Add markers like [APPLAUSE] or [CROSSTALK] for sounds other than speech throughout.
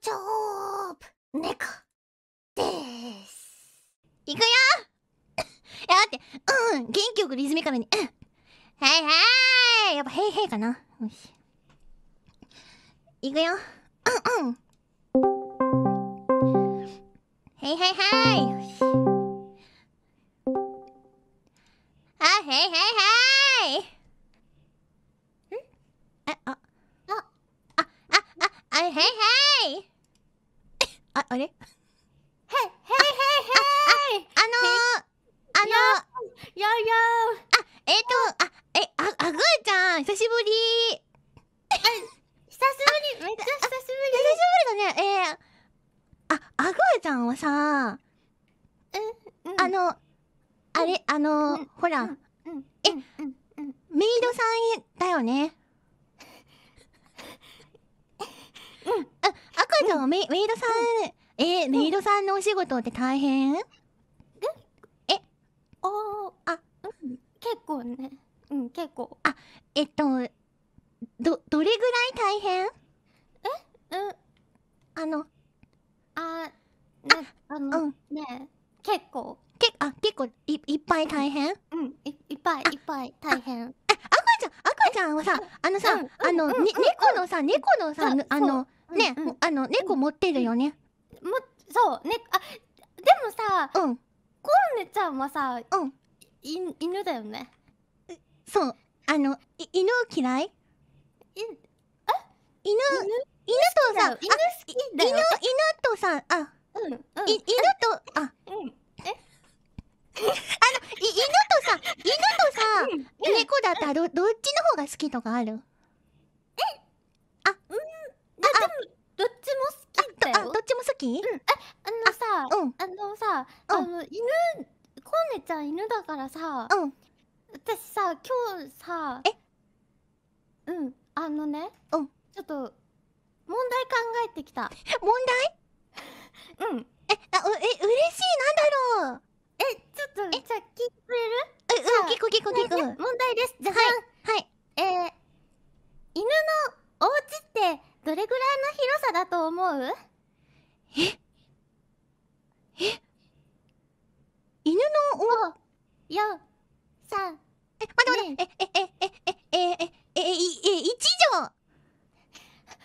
チョープ猫です。いくよいや、[LAUGHS] 待って、うん、元気よくリズミカルに、うん。はいはいやっぱ、ヘイヘイかな。よし。いくよ。うんうん。ヘイヘイヘイへい。あ、へいへいへい。あ、あれへ、へいへいへいあのー、あのー、よーよーあ、えっ、ー、と、あ、え、あ、あぐーちゃん、久しぶりー。久しぶり、めっちゃ久しぶり。久しぶりだね、えー、あ、あぐーちゃんはさ、うん、うん、あの、あれ、あのーほら、うん、え、メイドさんだよね。うん、あ、けど、メイメイドさん、えー、メイドさんのお仕事って大変ええおあ、うん、結構ね。うん、結構。あ、えっと、ど、どれぐらい大変えうん。あの、あ、ね、あの、うん、ね、結構。けあ、結構い、いっぱい大変うん、いいっぱいいっぱい大変。ちゃんはさあのさ、あの、猫のさ猫のさあのね、あの猫持ってるよね。もそうねあでもさ、うん、コロネちゃんはさ、うん、犬だよね。そうあのい犬嫌い？いえ犬犬とさ犬犬犬とさあ、うん犬とあ、うん、え [LAUGHS] あのい犬とさ犬とさ、ったらどどっちの方が好きとかあるえあうんあでもどっちも好きだよあどっちも好き、うん、えあのさあ,、うん、あのさ、うん、あの犬コーネちゃん犬だからさ、うん、私さ今日さえうんあのね、うん、ちょっと問題考えてきた [LAUGHS] 問題うんえあうえ嬉しいなんだろうえちょっとじゃあ聞いて聞く聞く、問題ですじゃあはい、はい、えー、犬のお家ってどれぐらいの広さだと思うええ犬のおよさえ待って待って、ね、ええええええええええ一畳ぶっ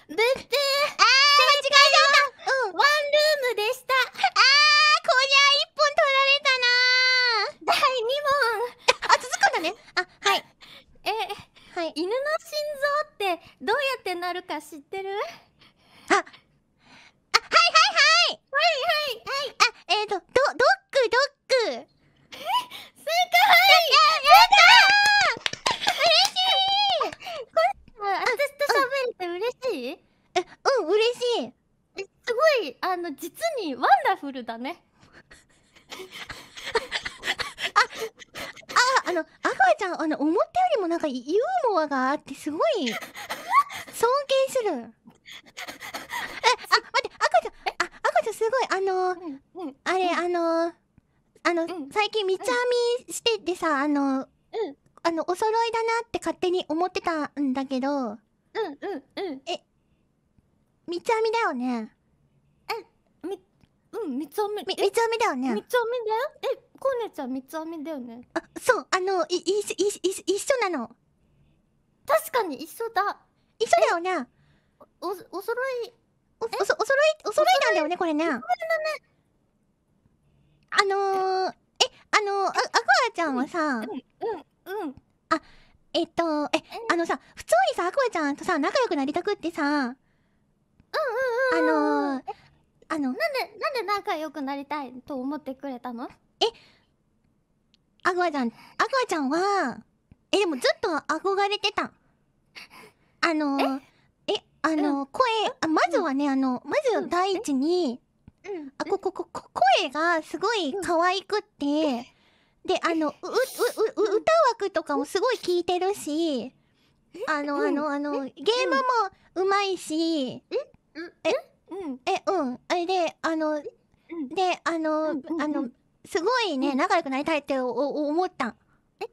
ぶーあー違違う違うん、ワンルームでしたあはいえはい犬の心臓ってどうやってなるか知ってるああはいはいはいはいはいはいあえっ、ー、とどドッグドッグすごいやったやった嬉しいこれあ私と喋れて嬉しいえうん嬉しいすごいあの実にワンダフルだねんあの思ったよりもなんかユーモアがあってすごい [LAUGHS] 尊敬するえあ待って赤ちゃんあ赤ちゃんすごいあのうんうん、あれ、あのあの、最近三つ編みしててさあのー、あのお揃いだなって勝手に思ってたんだけどうんうんうんえ三つ編みだよねうんみうん三つ編み三つ編みだよね三つ編みだよえコーネちゃん三つ編みだよねあそうあのいいいい一緒なの確かに一緒だ一緒だよねおおろいおおそろいおそろいなんだよねこれね、ね、あのー、えあのー、あアクアちゃんはさうんうんうんあえっとえあのさ普通にさアクアちゃんとさ仲良くなりたくってさうんうんうんあのー、あのなんでなんで仲良くなりたいと思ってくれたのえ、アグアちゃん、アグアちゃんは、え、でもずっと憧れてた。あのー、え、あのー、声、あ、まずはね、あの、まず第一に、うんあ、ここ、こ、こ、声がすごい可愛くって、で、あの、う、う、う、う、歌枠とかもすごい聞いてるし、あの、あの、あの、ゲームも上手いし、え、え、うん、え、うん、あれで、あの、で、あの、あの、すごいね、仲良くなりたいってお思ったえ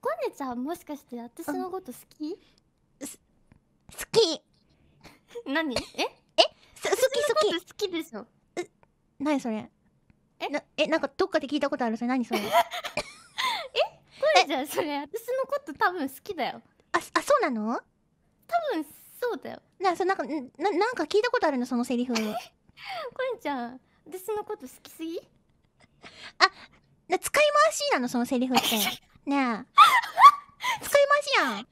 コネちゃんもしかして私のこと好きす好き何 [LAUGHS] ええす好き好き好きでしょえ何それえなえなんかどっかで聞いたことあるそれ何それ [LAUGHS] えコネちゃんそれ私のこと多分好きだよああそうなの多分そうだよなそなんかななんか聞いたことあるのそのセリフコネちゃん私のこと好きすぎあ、使い回しなの、そのセリフって。[LAUGHS] ねえ。使い回しやん。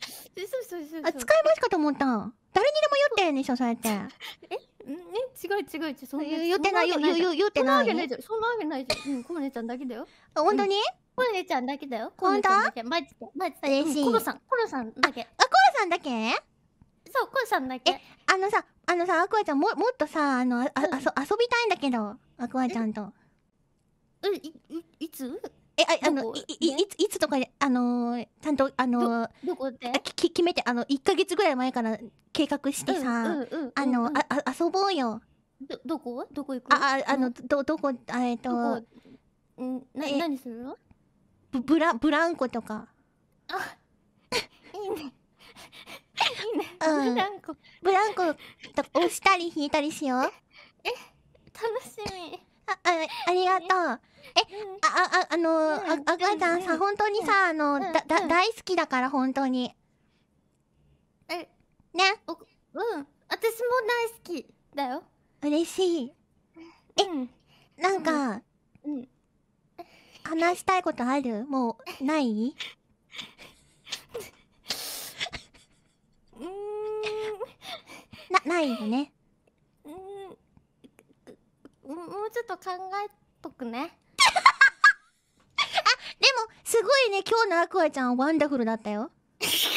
そうそうそうあ、使い回しかと思った。誰にでも酔ってんでしょ、そうやって。[LAUGHS] えね、違う違う違う。そんな言ってない、言ってない。そんなわけないじゃん。そんなわけないじゃん。うん、コロネちゃんだけだよ。本当にコロネちゃんだけだよ。本当マジで。マジで。嬉しい。コロさん、コロさんだけ。あ、コロさんだけそう、コロさんだけ。え、あのさ、あのさ、アクアちゃんも、もっとさ、あの、あ、あそ、遊びたいんだけど、アクアちゃんと。ういいいつえああのいいいついつとかであのー、ちゃんとあのー、どこでき決めてあの一ヶ月ぐらい前から計画してさ、あのああ遊ぼうよ。どどこどこ行く？あああのどどこえっとんな何するの？ブブラブランコとか。あいいね。いいね。[LAUGHS] ブランコブランコと押したり引いたりしよう。え楽しみ。ああありがとう。え、あ、あ、あのー、あ、ああ、ちゃんさ、本当にさ、あのだ、だ、大好きだから、本当に。え、ね。うん。私も大好きだよ。嬉しい。え、うん、なんか、うん、うん。話したいことあるもう、ない [LAUGHS] うん。な、ないよね。うん。もうちょっと考えとくね。すごいね、今日のアクアちゃんワンダフルだったよ。す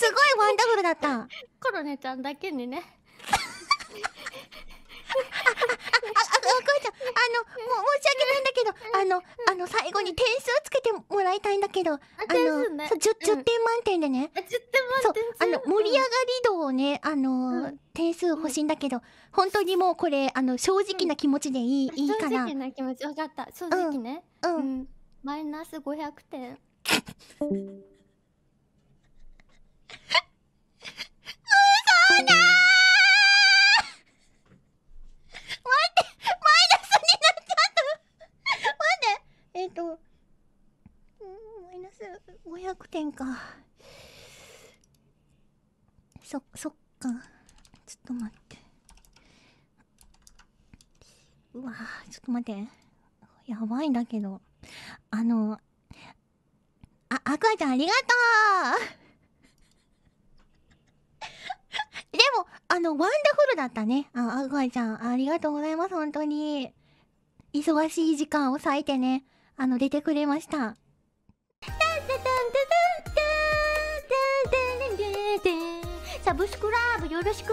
ごいワンダフルだった。コロネちゃんだけにね。[LAUGHS] ちゃん、あの、も申し訳ないんだけど、あの、あの、最後に点数つけてもらいたいんだけど、あの、ね、10, 点満点でね。うん、そう、あの、盛り上がり度をね、あの、点数欲しいんだけど、本当にもうこれ、あの、正直な気持ちでいい、いいから。正直な気持ち、わかった。正直ね。うん。マイナス500点。そ [LAUGHS] うだとマイナス500点かそそっかちょっと待ってうわちょっと待ってやばいんだけどあのあ赤ちゃんありがとう [LAUGHS] でもあのワンダフルだったねあアちゃんありがとうございます本当に忙しい時間を割いてねあの、出てくれました。サブスクラブよろしく。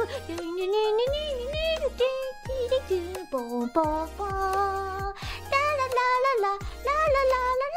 ポンポンポン。ラララララララララ